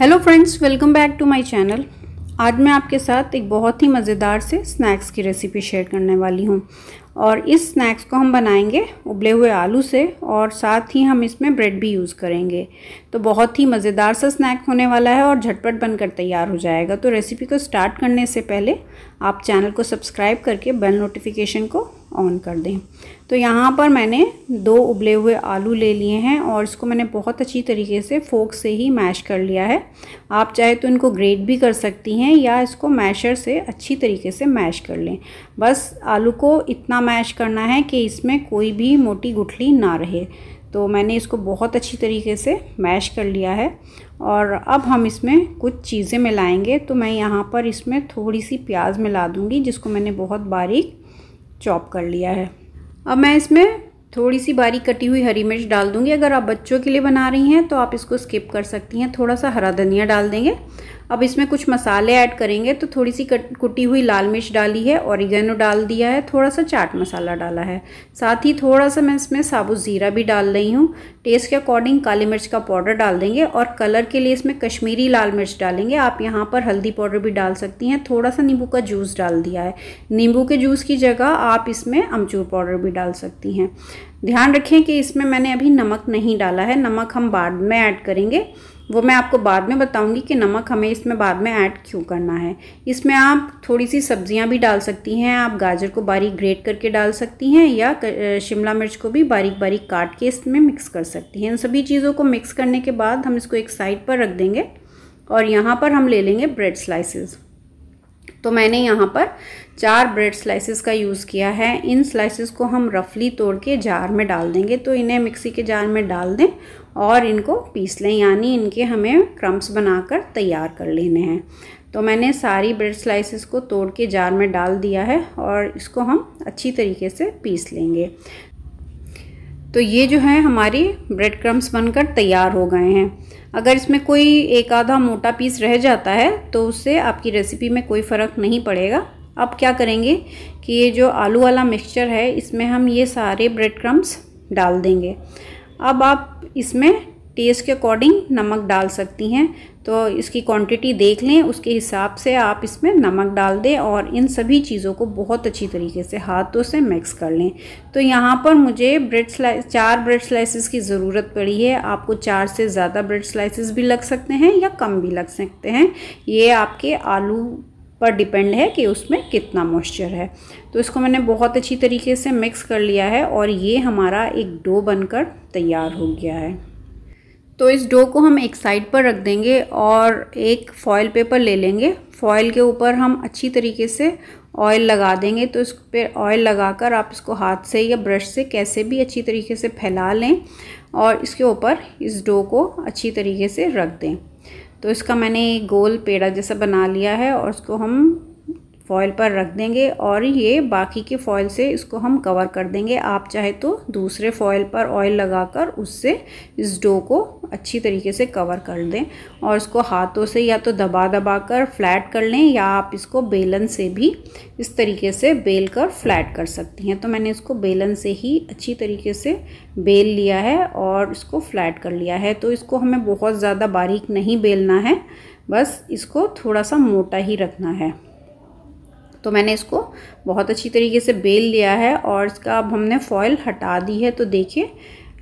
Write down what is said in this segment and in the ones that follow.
hello friends welcome back to my channel आज मैं आपके साथ एक बहुत ही मज़ेदार से स्नैक्स की रेसिपी शेयर करने वाली हूँ और इस स्नैक्स को हम बनाएंगे उबले हुए आलू से और साथ ही हम इसमें ब्रेड भी यूज़ करेंगे तो बहुत ही मज़ेदार सा स्नैक होने वाला है और झटपट बनकर तैयार हो जाएगा तो रेसिपी को स्टार्ट करने से पहले आप चैनल को सब्सक्राइब करके बेल नोटिफिकेशन को ऑन कर दें तो यहाँ पर मैंने दो उबले हुए आलू ले लिए हैं और इसको मैंने बहुत अच्छी तरीके से फोक से ही मैश कर लिया है आप चाहे तो इनको ग्रेट भी कर सकती हैं या इसको मैशर से अच्छी तरीके से मैश कर लें बस आलू को इतना मैश करना है कि इसमें कोई भी मोटी गुठली ना रहे तो मैंने इसको बहुत अच्छी तरीके से मैश कर लिया है और अब हम इसमें कुछ चीज़ें मिलाएंगे तो मैं यहाँ पर इसमें थोड़ी सी प्याज मिला दूँगी जिसको मैंने बहुत बारीक चॉप कर लिया है अब मैं इसमें थोड़ी सी बारीक कटी हुई हरी मिर्च डाल दूंगी अगर आप बच्चों के लिए बना रही हैं तो आप इसको स्किप कर सकती हैं थोड़ा सा हरा धनिया डाल देंगे अब इसमें कुछ मसाले ऐड करेंगे तो थोड़ी सी कुटी हुई लाल मिर्च डाली है औरिगेनो डाल दिया है थोड़ा सा चाट मसाला डाला है साथ ही थोड़ा सा मैं इसमें साबुत ज़ीरा भी डाल रही हूँ टेस्ट के अकॉर्डिंग काली मिर्च का पाउडर डाल देंगे और कलर के लिए इसमें कश्मीरी लाल मिर्च डालेंगे आप यहाँ पर हल्दी पाउडर भी डाल सकती हैं थोड़ा सा नींबू का जूस डाल दिया है नींबू के जूस की जगह आप इसमें अमचूर पाउडर भी डाल सकती हैं ध्यान रखें कि इसमें मैंने अभी नमक नहीं डाला है नमक हम बाद में ऐड करेंगे वो मैं आपको बाद में बताऊंगी कि नमक हमें इसमें बाद में ऐड क्यों करना है इसमें आप थोड़ी सी सब्जियां भी डाल सकती हैं आप गाजर को बारीक ग्रेट करके डाल सकती हैं या शिमला मिर्च को भी बारीक बारीक काट के इसमें मिक्स कर सकती हैं इन सभी चीज़ों को मिक्स करने के बाद हम इसको एक साइड पर रख देंगे और यहाँ पर हम ले लेंगे ब्रेड स्लाइसिस तो मैंने यहाँ पर चार ब्रेड स्लाइसिस का यूज़ किया है इन स्लाइसिस को हम रफली तोड़ के जार में डाल देंगे तो इन्हें मिक्सी के जार में डाल दें और इनको पीस लें यानी इनके हमें क्रम्स बनाकर तैयार कर लेने हैं तो मैंने सारी ब्रेड स्लाइसेस को तोड़ के जार में डाल दिया है और इसको हम अच्छी तरीके से पीस लेंगे तो ये जो है हमारी ब्रेड क्रम्स बनकर तैयार हो गए हैं अगर इसमें कोई एक आधा मोटा पीस रह जाता है तो उससे आपकी रेसिपी में कोई फ़र्क नहीं पड़ेगा अब क्या करेंगे कि ये जो आलू वाला मिक्सचर है इसमें हम ये सारे ब्रेड क्रम्स डाल देंगे अब आप इसमें टेस्ट के अकॉर्डिंग नमक डाल सकती हैं तो इसकी क्वांटिटी देख लें उसके हिसाब से आप इसमें नमक डाल दें और इन सभी चीज़ों को बहुत अच्छी तरीके से हाथों से मिक्स कर लें तो यहाँ पर मुझे ब्रेड स्लाइस चार ब्रेड स्लाइसेस की ज़रूरत पड़ी है आपको चार से ज़्यादा ब्रेड स्लाइसेस भी लग सकते हैं या कम भी लग सकते हैं ये आपके आलू पर डिपेंड है कि उसमें कितना मॉइस्चर है तो इसको मैंने बहुत अच्छी तरीके से मिक्स कर लिया है और ये हमारा एक डो बनकर तैयार हो गया है तो इस डो को हम एक साइड पर रख देंगे और एक फॉयल पेपर ले लेंगे फॉयल के ऊपर हम अच्छी तरीके से ऑयल लगा देंगे तो इस पर ऑयल लगाकर आप इसको हाथ से या ब्रश से कैसे भी अच्छी तरीके से फैला लें और इसके ऊपर इस डो को अच्छी तरीके से रख दें तो इसका मैंने गोल पेड़ा जैसा बना लिया है और उसको हम फॉयल पर रख देंगे और ये बाकी के फॉयल से इसको हम कवर कर देंगे आप चाहे तो दूसरे फॉयल पर ऑयल लगाकर उससे इस डो को अच्छी तरीके से कवर कर दें और इसको हाथों से या तो दबा दबा कर फ्लैट कर लें या आप इसको बेलन से भी इस तरीके से बेल कर फ्लैट कर सकती हैं तो मैंने इसको बेलन से ही अच्छी तरीके से बेल लिया है और इसको फ्लैट कर लिया है तो इसको हमें बहुत ज़्यादा बारीक नहीं बेलना है बस इसको थोड़ा सा मोटा ही रखना है तो मैंने इसको बहुत अच्छी तरीके से बेल लिया है और इसका अब हमने फॉयल हटा दी है तो देखिए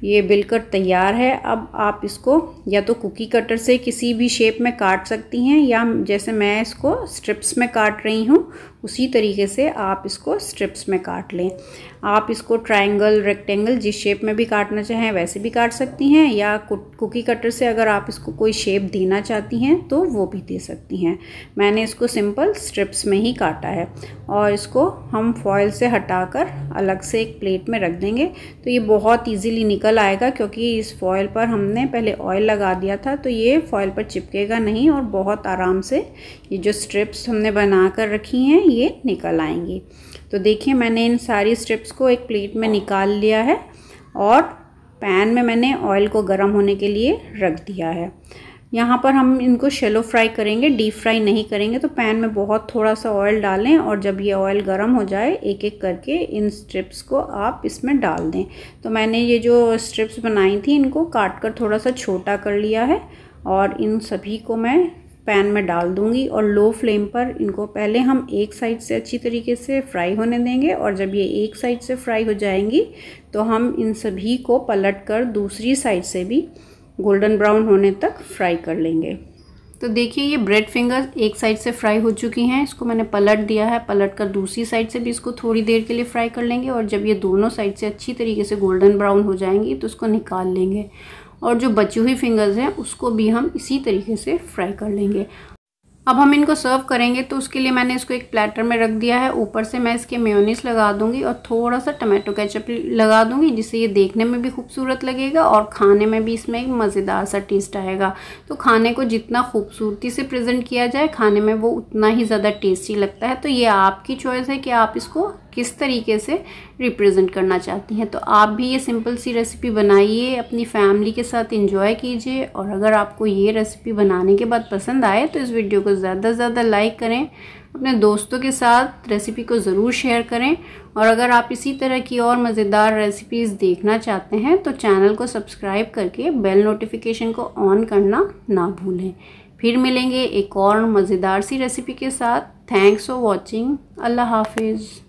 ये बिलकर तैयार है अब आप इसको या तो कुकी कटर से किसी भी शेप में काट सकती हैं या जैसे मैं इसको स्ट्रिप्स में काट रही हूँ उसी तरीके से आप इसको स्ट्रिप्स में काट लें आप इसको ट्रायंगल रेक्टेंगल जिस शेप में भी काटना चाहें वैसे भी काट सकती हैं या कुकी कटर से अगर आप इसको कोई शेप देना चाहती हैं तो वो भी दे सकती हैं मैंने इसको सिंपल स्ट्रिप्स में ही काटा है और इसको हम फॉयल से हटाकर अलग से एक प्लेट में रख देंगे तो ये बहुत ईजीली निकल आएगा क्योंकि इस फॉयल पर हमने पहले ऑयल लगा दिया था तो ये फॉयल पर चिपकेगा नहीं और बहुत आराम से ये जो स्ट्रिप्स हमने बना कर रखी हैं ये निकल आएंगी तो देखिए मैंने इन सारी स्ट्रिप्स को एक प्लेट में निकाल लिया है और पैन में मैंने ऑयल को गर्म होने के लिए रख दिया है यहाँ पर हम इनको शेलो फ्राई करेंगे डीप फ्राई नहीं करेंगे तो पैन में बहुत थोड़ा सा ऑयल डालें और जब ये ऑयल गर्म हो जाए एक एक करके इन स्ट्रिप्स को आप इसमें डाल दें तो मैंने ये जो स्ट्रिप्स बनाई थी इनको काट कर थोड़ा सा छोटा कर लिया है और इन सभी को मैं पैन में डाल दूंगी और लो फ्लेम पर इनको पहले हम एक साइड से अच्छी तरीके से फ्राई होने देंगे और जब ये एक साइड से फ्राई हो जाएंगी तो हम इन सभी को पलट कर दूसरी साइड से भी गोल्डन ब्राउन होने तक फ्राई कर लेंगे तो देखिए ये ब्रेड फिंगर्स एक साइड से फ्राई हो चुकी हैं इसको मैंने पलट दिया है पलट कर दूसरी साइड से भी इसको थोड़ी देर के लिए फ्राई कर लेंगे और जब ये दोनों साइड से अच्छी तरीके से गोल्डन ब्राउन हो जाएंगी तो उसको निकाल लेंगे और जो बची हुई फिंगर्स हैं उसको भी हम इसी तरीके से फ्राई कर लेंगे अब हम इनको सर्व करेंगे तो उसके लिए मैंने इसको एक प्लेटर में रख दिया है ऊपर से मैं इसके मेयोनीस लगा दूंगी और थोड़ा सा टमाटो केचप लगा दूंगी जिससे ये देखने में भी खूबसूरत लगेगा और खाने में भी इसमें एक मज़ेदार सा टेस्ट आएगा तो खाने को जितना खूबसूरती से प्रेजेंट किया जाए खाने में वो उतना ही ज़्यादा टेस्टी लगता है तो ये आपकी चॉइस है कि आप इसको किस तरीके से रिप्रेजेंट करना चाहती हैं तो आप भी ये सिंपल सी रेसिपी बनाइए अपनी फैमिली के साथ इंजॉय कीजिए और अगर आपको ये रेसिपी बनाने के बाद पसंद आए तो इस वीडियो को ज़्यादा से ज़्यादा लाइक करें अपने दोस्तों के साथ रेसिपी को ज़रूर शेयर करें और अगर आप इसी तरह की और मज़ेदार रेसिपीज़ देखना चाहते हैं तो चैनल को सब्सक्राइब करके बेल नोटिफिकेशन को ऑन करना ना भूलें फिर मिलेंगे एक और मज़ेदार सी रेसिपी के साथ थैंक्स फॉर वॉचिंग अल्लाह हाफिज़